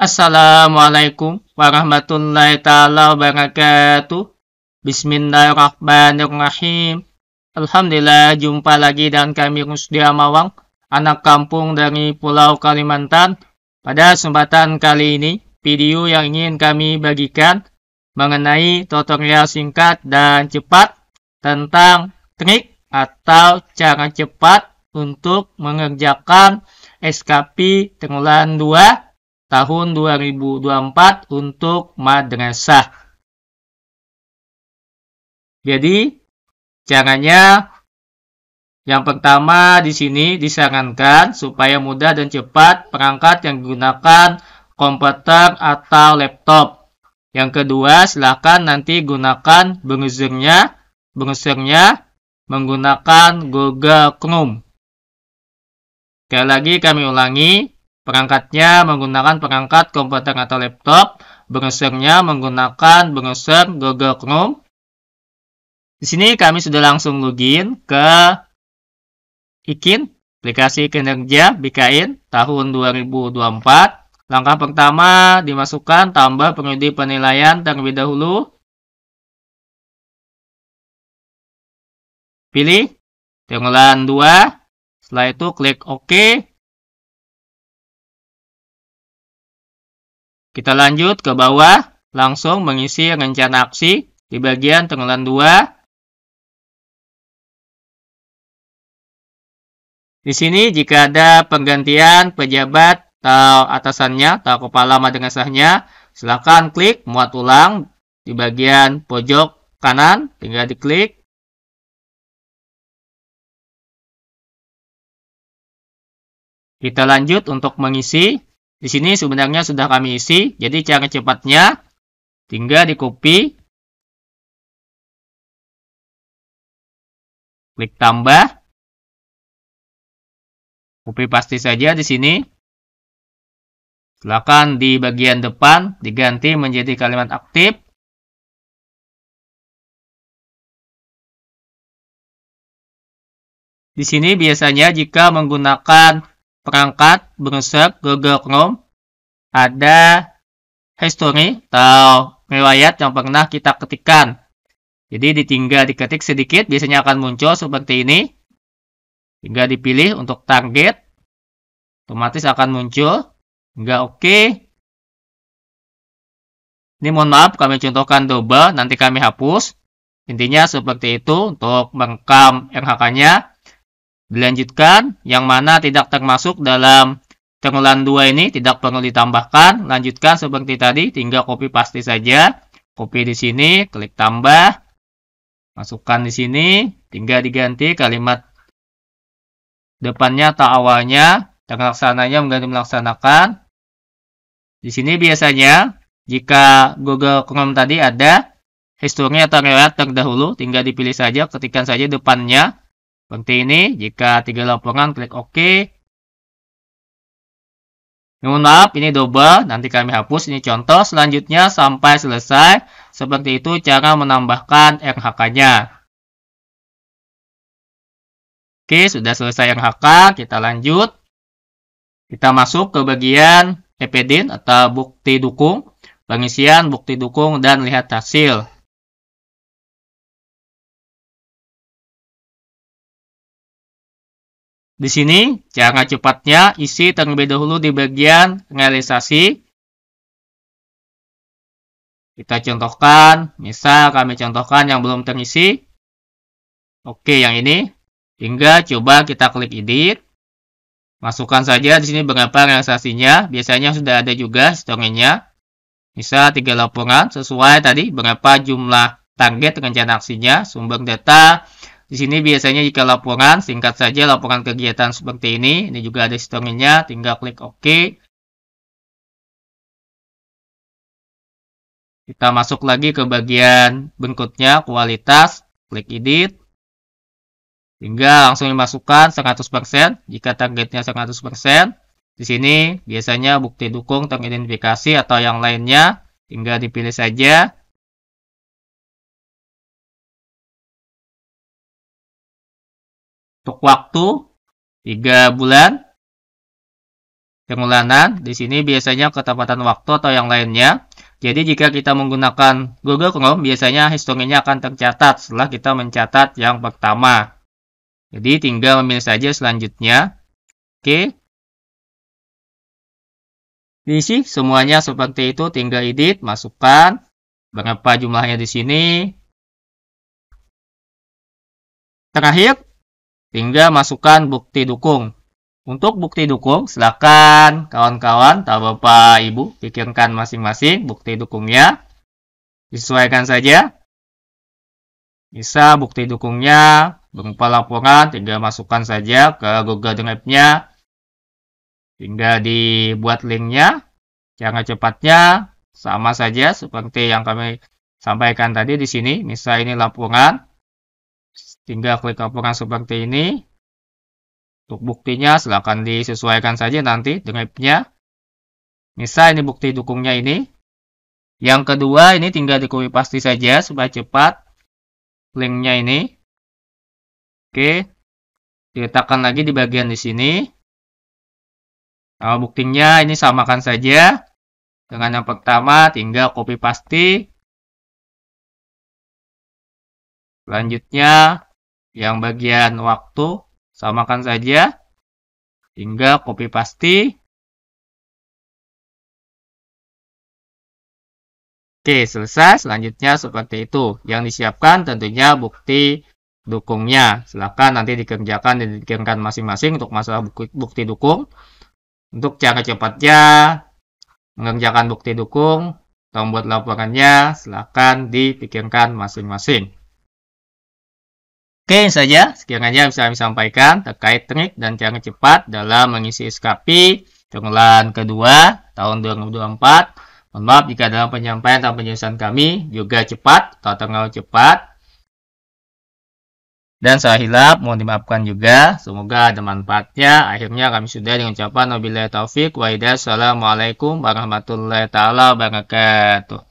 Assalamualaikum warahmatullahi taala wabarakatuh. Bismillahirrahmanirrahim. Alhamdulillah jumpa lagi dan kami Rusdia Amawang anak kampung dari Pulau Kalimantan. Pada kesempatan kali ini, video yang ingin kami bagikan mengenai tutorial singkat dan cepat tentang trik atau cara cepat untuk mengerjakan SKP Tenggelam 2 tahun 2024 untuk madrasah. Jadi, caranya yang pertama di sini disarankan supaya mudah dan cepat perangkat yang digunakan komputer atau laptop. Yang kedua, silakan nanti gunakan browsernya, browsernya menggunakan Google Chrome. Sekali lagi kami ulangi, Perangkatnya menggunakan perangkat komputer atau laptop. Browsernya menggunakan browser Google Chrome. Di sini kami sudah langsung login ke IKIN, aplikasi kinerja BKIN tahun 2024. Langkah pertama dimasukkan tambah pengundi penilaian terlebih dahulu. Pilih tinggalan 2. Setelah itu klik OK. Kita lanjut ke bawah, langsung mengisi rencana aksi di bagian tenggelam 2. Di sini jika ada penggantian pejabat atau atasannya atau kepala madrasahnya, silakan klik muat ulang di bagian pojok kanan, tinggal diklik Kita lanjut untuk mengisi di sini sebenarnya sudah kami isi, jadi cara cepatnya tinggal di copy, klik tambah, copy pasti saja di sini. Silakan di bagian depan diganti menjadi kalimat aktif. Di sini biasanya jika menggunakan perangkat browser Google Chrome, ada history atau riwayat yang pernah kita ketikkan. Jadi ditinggal diketik sedikit, biasanya akan muncul seperti ini. Tinggal dipilih untuk target, otomatis akan muncul. Enggak oke. Okay. Ini mohon maaf kami contohkan double, nanti kami hapus. Intinya seperti itu untuk merekam RHK-nya. Dilanjutkan, yang mana tidak termasuk dalam Tenggelan dua ini tidak perlu ditambahkan. Lanjutkan seperti tadi, tinggal copy paste saja. Copy di sini, klik tambah. Masukkan di sini, tinggal diganti kalimat depannya atau awalnya. Terlaksananya mengganti melaksanakan. Di sini biasanya, jika Google Chrome tadi ada, historinya atau riwayat terdahulu, tinggal dipilih saja, ketikkan saja depannya. Seperti ini, jika tiga laporan klik OK. Mohon maaf, ini double, nanti kami hapus. Ini contoh selanjutnya sampai selesai. Seperti itu cara menambahkan RHK-nya. Oke, sudah selesai RHK, kita lanjut. Kita masuk ke bagian EPDIN atau bukti dukung, pengisian bukti dukung dan lihat hasil. Di sini, cara cepatnya isi terlebih dahulu di bagian realisasi. Kita contohkan, misal kami contohkan yang belum terisi. Oke, yang ini. Hingga coba kita klik edit. Masukkan saja di sini berapa realisasinya. Biasanya sudah ada juga story-nya. Misal tiga laporan sesuai tadi berapa jumlah target rencana aksinya, sumber data, di sini biasanya jika laporan, singkat saja laporan kegiatan seperti ini. Ini juga ada historinya, tinggal klik OK. Kita masuk lagi ke bagian berikutnya, kualitas. Klik edit. Tinggal langsung dimasukkan 100%. Jika targetnya 100%, di sini biasanya bukti dukung teridentifikasi atau yang lainnya. Tinggal dipilih saja. untuk waktu 3 bulan pengulangan di sini biasanya ketepatan waktu atau yang lainnya jadi jika kita menggunakan Google Chrome biasanya historinya akan tercatat setelah kita mencatat yang pertama jadi tinggal memilih saja selanjutnya oke diisi semuanya seperti itu tinggal edit masukkan berapa jumlahnya di sini terakhir Tinggal masukkan bukti dukung. Untuk bukti dukung, silakan kawan-kawan atau Bapak Ibu pikirkan masing-masing bukti dukungnya. Disesuaikan saja. Bisa bukti dukungnya berupa laporan, tinggal masukkan saja ke Google Drive-nya. Tinggal dibuat link linknya. jangan cepatnya sama saja seperti yang kami sampaikan tadi di sini. Misal ini laporan, tinggal klik laporan seperti ini. Untuk buktinya silahkan disesuaikan saja nanti dengan nya Misal ini bukti dukungnya ini. Yang kedua ini tinggal dikopi pasti saja supaya cepat. Linknya ini. Oke. Diletakkan lagi di bagian di sini. Nah, buktinya ini samakan saja dengan yang pertama tinggal copy paste Selanjutnya, yang bagian waktu, samakan saja hingga copy paste. Oke, selesai. Selanjutnya seperti itu. Yang disiapkan tentunya bukti dukungnya. Silahkan nanti dikerjakan dan dikirimkan masing-masing untuk masalah bukti, bukti dukung. Untuk cara cepatnya, mengerjakan bukti dukung, atau membuat laporannya, silahkan dipikirkan masing-masing. Oke, ini saja. Sekian aja yang bisa kami sampaikan terkait trik dan cara cepat dalam mengisi SKP triwulan kedua tahun 2024. Mohon maaf jika dalam penyampaian atau penjelasan kami juga cepat atau terlalu cepat. Dan saya hilap, mohon dimaafkan juga. Semoga ada manfaatnya. Akhirnya kami sudah dengan ucapan Nabi taufik Waalaikumsalam Assalamualaikum warahmatullahi wabarakatuh.